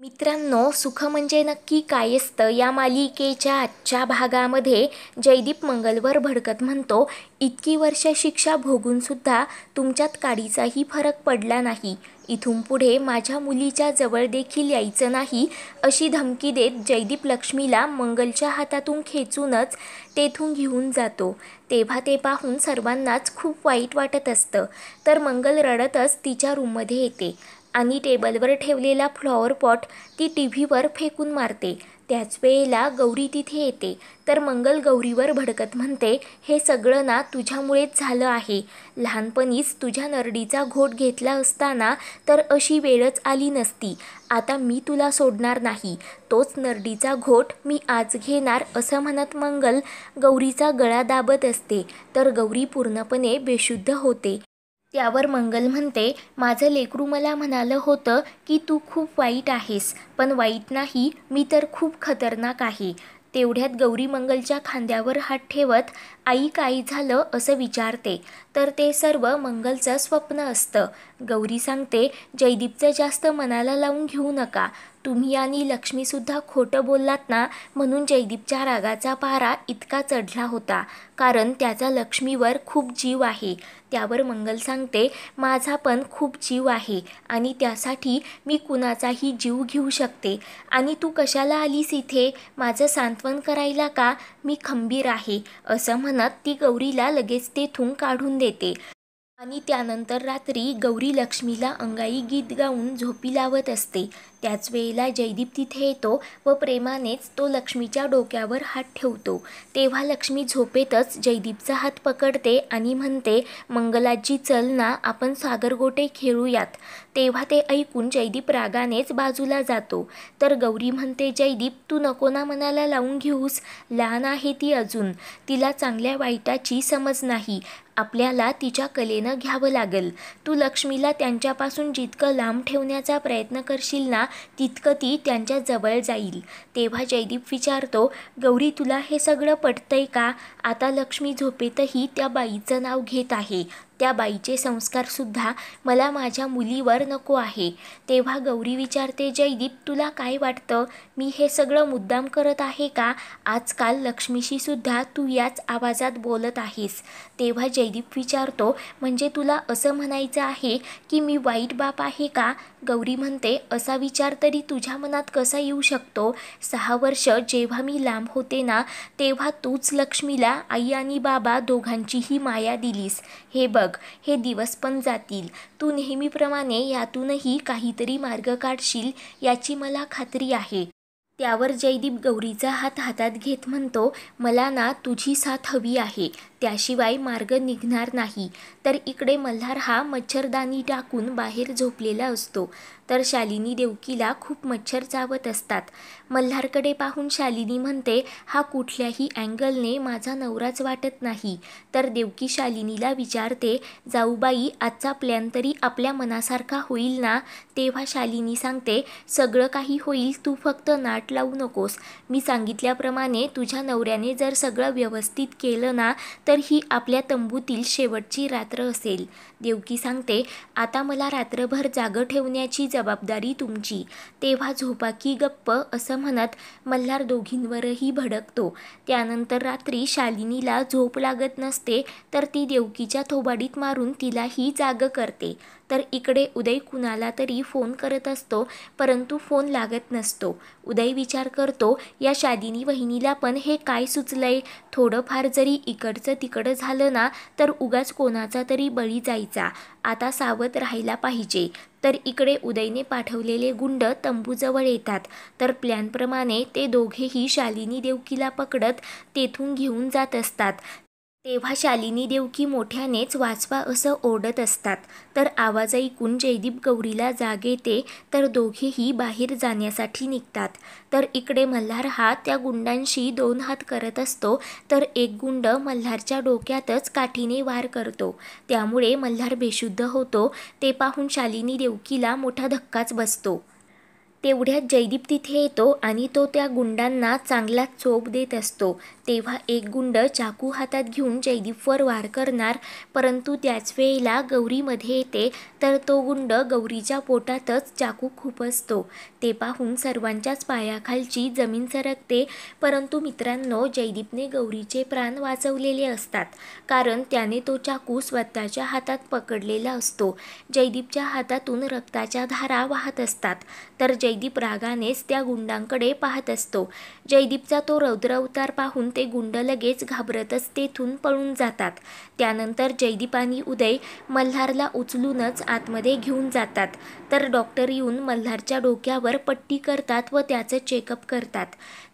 मित्रांनो सुख म्हणजे नक्की काय असतं या मालिकेच्या आजच्या भागामध्ये जयदीप मंगलवर भडकत म्हणतो इतकी वर्ष शिक्षा भोगूनसुद्धा तुमच्यात काडीचाही फरक पडला नाही इथून पुढे माझ्या मुलीच्या जवळ देखील यायचं नाही अशी धमकी देत जयदीप लक्ष्मीला मंगलच्या हातातून खेचूनच तेथून घेऊन जातो तेव्हा ते पाहून सर्वांनाच खूप वाईट वाटत असतं तर मंगल रडतच तिच्या रूममध्ये येते आणि टेबलवर ठेवलेला फ्लॉवर पॉट ती टी व्हीवर फेकून मारते त्याच वेळेला गौरी तिथे येते तर मंगल गौरीवर भडकत म्हणते हे सगळं ना तुझ्यामुळेच झालं आहे लहानपणीच तुझ्या नरडीचा घोट घेतला असताना तर अशी वेळच आली नसती आता मी तुला सोडणार नाही तोच नरडीचा घोट मी आज घेणार असं म्हणत मंगल गौरीचा गळा दाबत असते तर गौरी पूर्णपणे बेशुद्ध होते त्यावर मंगल म्हणते माझं लेकरू मला म्हणालं होतं की तू खूप वाईट आहेस पण वाईट नाही मी तर खूप खतरनाक आहे तेवढ्यात गौरी मंगलच्या खांद्यावर हात ठेवत आई काय झालं असं विचारते तर ते सर्व मंगलचं स्वप्न असतं गौरी सांगते जयदीपचं जास्त मनाला लावून घेऊ नका तुम्ही आणि लक्ष्मीसुद्धा खोटं बोललात ना म्हणून जयदीपच्या रागाचा पारा इतका चढला होता कारण त्याचा लक्ष्मीवर खूप जीव आहे त्यावर मंगल सांगते माझा पण खूप जीव आहे आणि त्यासाठी मी कुणाचाही जीव घेऊ शकते आणि तू कशाला आलीस इथे माझं सांत्वन करायला का मी खंबीर आहे असं म्हणत ती गौरीला लगेच तेथून काढून देते आणि त्यानंतर रात्री गौरी लक्ष्मीला अंगाई गीत गाऊन झोपी लावत असते त्याच वेळेला जयदीप तिथे येतो व प्रेमानेच तो लक्ष्मीच्या डोक्यावर हात ठेवतो तेव्हा लक्ष्मी झोपेतच जयदीपचा हात पकडते आणि म्हणते मंगलाची चल ना आपण सागरगोटे खेळूयात तेव्हा ते ऐकून जयदीप रागानेच बाजूला जातो तर गौरी म्हणते जयदीप तू नको ना मनाला लावून घेऊस लहान आहे ती अजून तिला चांगल्या वाईटाची समज नाही आपल्याला तिच्या कलेनं घ्यावं लागेल तू लक्ष्मीला त्यांच्यापासून जितकं लांब ठेवण्याचा प्रयत्न करशील ना तितकं ती त्यांच्याजवळ जाईल तेव्हा जयदीप विचारतो गौरी तुला हे सगळं पटतंय का आता लक्ष्मी झोपेतही त्या बाईचं नाव घेत आहे त्या बाईचे संस्कारसुद्धा मला माझ्या मुलीवर नको आहे तेव्हा गौरी विचारते जयदीप तुला काय वाटतं मी हे सगळं मुद्दाम करत आहे का आजकाल लक्ष्मीशी सुद्धा तू याच आवाजात बोलत आहेस तेव्हा जयदीप विचारतो म्हणजे तुला असं म्हणायचं आहे की मी वाईट बाप आहे का गौरी म्हणते असा विचार तरी तुझ्या मनात कसा येऊ शकतो सहा वर्ष जेव्हा मी लांब होते ना तेव्हा तूच लक्ष्मीला आई आणि बाबा दोघांचीही माया दिलीस हे बघ हे दिवस पण जातील तू नेहमीप्रमाणे यातूनही काहीतरी मार्ग काढशील याची मला खात्री आहे त्यावर जयदीप गौरीचा हात हातात घेत म्हणतो मला ना तुझी साथ हवी आहे त्याशिवाय मार्ग निघणार नाही तर इकडे मल्हार हा मच्छरदानी टाकून बाहेर झोपलेला असतो तर शालिनी देवकीला खूप मच्छर चावत असतात मल्हारकडे पाहून शालिनी म्हणते हा कुठल्याही अँगलने माझा नवराच वाटत नाही तर देवकी शालिनीला विचारते जाऊबाई आजचा प्लॅन तरी आपल्या मनासारखा होईल ना तेव्हा शालिनी सांगते सगळं काही होईल तू फक्त नाट लावू नकोस मी सांगितल्याप्रमाणे तुझ्या नवऱ्याने जर सगळं व्यवस्थित केलं ना तर ही आपल्या तंबूतील शेवटची रात्र असेल देवकी सांगते आता मला रात्रभर जागं ठेवण्याची जबाबदारी तुमची तेव्हा झोपा की गप्प असं म्हणत मल्हार दोघींवरही भडकतो त्यानंतर रात्री शालिनीला झोप लागत नसते तर ती देवकीच्या थोबाडीत मारून तिलाही जाग करते तर इकडे उदय कुणाला तरी फोन करत असतो परंतु फोन लागत नसतो उदय विचार करतो या शादिनी वहिनीला पण हे काय सुचलंय थोडंफार जरी इकडचं तिकडं झालं ना तर उगाच कोणाचा तरी बळी जायचा आता सावध राहायला पाहिजे तर इकडे उदयने पाठवलेले गुंड तंबूजवळ येतात तर प्लॅनप्रमाणे ते दोघेही शालिनी देवकीला पकडत तेथून घेऊन जात असतात तेव्हा शालिनी देवकी मोठ्यानेच वाचवा असं ओरडत असतात तर आवाज ऐकून जयदीप गौरीला जाग येते तर दोघेही बाहेर जाण्यासाठी निघतात तर इकडे मल्हार हा त्या गुंडांशी दोन हात करत असतो तर एक गुंड मल्हारच्या डोक्यातच काठीने वार करतो त्यामुळे मल्हार बेशुद्ध होतो ते पाहून शालिनी देवकीला मोठा धक्काच बसतो तेवढ्यात जयदीप तिथे येतो आणि तो त्या गुंडांना चांगला चोप देत असतो तेव्हा एक गुंड चाकू हातात घेऊन जयदीपवर वार करणार परंतु त्याच वेळेला गौरीमध्ये येते तर तो गुंड गौरीच्या पोटातच चाकू खूप असतो ते पाहून सर्वांच्याच पायाखालची जमीन सरकते परंतु मित्रांनो जयदीपने गौरीचे प्राण वाचवलेले असतात कारण त्याने तो चाकू स्वतःच्या हातात पकडलेला असतो जयदीपच्या हातातून रक्ताच्या धारा वाहत असतात तर जय जयदीप रागानेच त्या गुंडांकडे पाहत असतो जयदीपचा तो अवतार पाहून ते गुंड लगेच घाबरतच तेथून पळून जातात त्यानंतर जयदीप आणि उदय मल्हारला उचलूनच आतमध्ये घेऊन जातात तर डॉक्टर येऊन मल्हारच्या डोक्यावर पट्टी करतात व त्याचं चेकअप करतात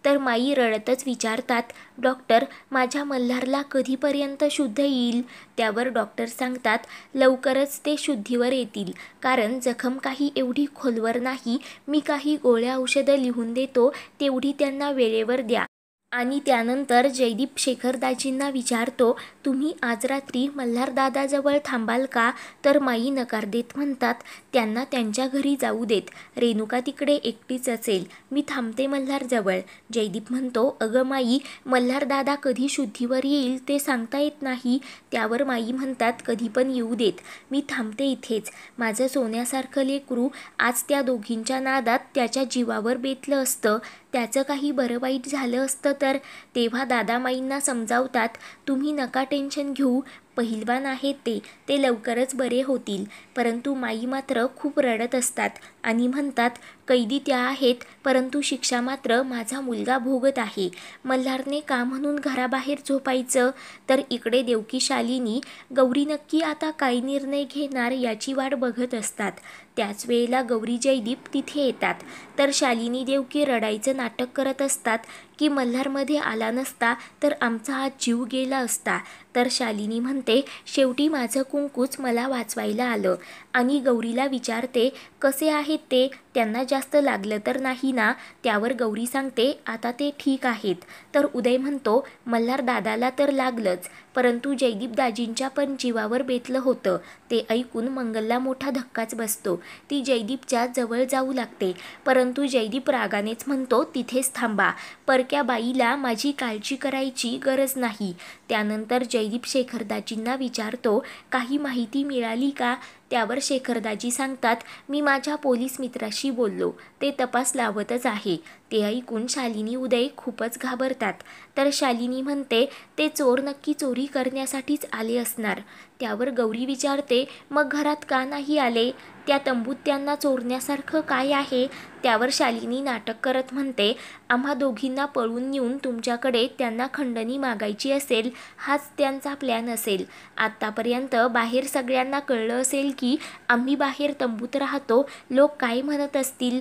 तर माई रडतच विचारतात डॉक्टर माझ्या मल्हारला कधीपर्यंत शुद्ध येईल त्यावर डॉक्टर सांगतात लवकरच ते शुद्धीवर येतील कारण जखम काही एवढी खोलवर नाही मी काही गोळ्या औषधं लिहून देतो तेवढी त्यांना वेळेवर द्या आणि त्यानंतर जयदीप शेखरदाजींना विचारतो तुम्ही आज रात्री मल्हारदादाजवळ थांबाल का तर माई नकार देत म्हणतात त्यांना त्यांच्या घरी जाऊ देत रेणुका तिकडे एकटीच असेल मी थांबते मल्हारजवळ जयदीप म्हणतो अगं माई मल्हारदादा कधी शुद्धीवर येईल ते सांगता येत नाही त्यावर माई म्हणतात कधी पण येऊ देत मी थांबते इथेच माझं सोन्यासारखं लेकरू आज त्या दोघींच्या नादात त्याच्या जीवावर बेतलं असतं त्याचं काही बरं वाईट झालं असतं तर तेव्हा दादामाईंना समजावतात तुम्ही नका टेन्शन घेऊ पहिलवान आहेत ते ते लवकरच बरे होतील परंतु माई मात्र खूप रडत असतात आणि म्हणतात कैदी त्या आहेत परंतु शिक्षा मात्र माझा मुलगा भोगत आहे मल्हारने का म्हणून घराबाहेर झोपायचं तर इकडे देवकी शालिनी गौरी नक्की आता काय निर्णय घेणार याची वाट बघत असतात त्याच वेळेला गौरी जयदीप तिथे येतात तर शालिनी देवकी रडायचं नाटक करत असतात की मल्हारमध्ये आला नसता तर आमचा हा जीव गेला असता तर शालिनी म्हणते शेवटी माझं कुंकूच मला वाचवायला आलं आणि गौरीला विचारते कसे आहेत ते त्यांना जास्त लागलं तर नाही ना त्यावर गौरी सांगते आता ते ठीक आहेत तर उदय म्हणतो मल्हार दादाला तर लागलंच परंतु जयदीप दाजींच्या पण जीवावर बेतलं होतं ते ऐकून मंगलला मोठा धक्काच बसतो ती जयदीपच्या जवळ जाऊ लागते परंतु जयदीप रागानेच म्हणतो तिथेच थांबा परक्या बाईला माझी काळजी करायची गरज नाही त्यानंतर जयदीप शेखरदाजींना विचारतो काही माहिती मिळाली का त्यावर शेखरदाजी सांगतात मी माझ्या पोलीस मित्राशी बोललो ते तपास लावतच आहे ते ऐकून शालिनी उदय खूपच घाबरतात तर शालिनी म्हणते ते चोर नक्की चोरी करण्यासाठीच आले असणार त्यावर गौरी विचारते मग घरात का नाही आले त्या तंबूत त्यांना चोरण्यासारखं काय आहे त्यावर शालिनी नाटक करत म्हणते आम्हा दोघींना पळून नेऊन तुमच्याकडे त्यांना खंडणी मागायची असेल हाच त्यांचा प्लॅन असेल आत्तापर्यंत बाहेर सगळ्यांना कळलं असेल की आम्ही बाहेर तंबूत राहतो लोक काय म्हणत असतील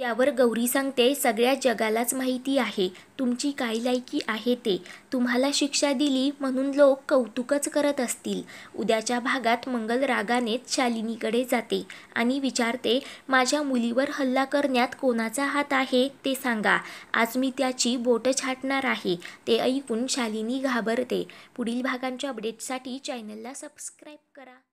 त्यावर गौरी सांगते सगळ्या जगालाच माहिती आहे तुमची काय लायकी आहे ते तुम्हाला शिक्षा दिली म्हणून लोक कौतुकच करत असतील उद्याच्या भागात मंगल रागानेच शालिनीकडे जाते आणि विचारते माझ्या मुलीवर हल्ला करण्यात कोणाचा हात आहे ते सांगा आज मी त्याची बोटं छाटणार आहे ते ऐकून शालिनी घाबरते पुढील भागांच्या अपडेटसाठी चॅनलला सबस्क्राईब करा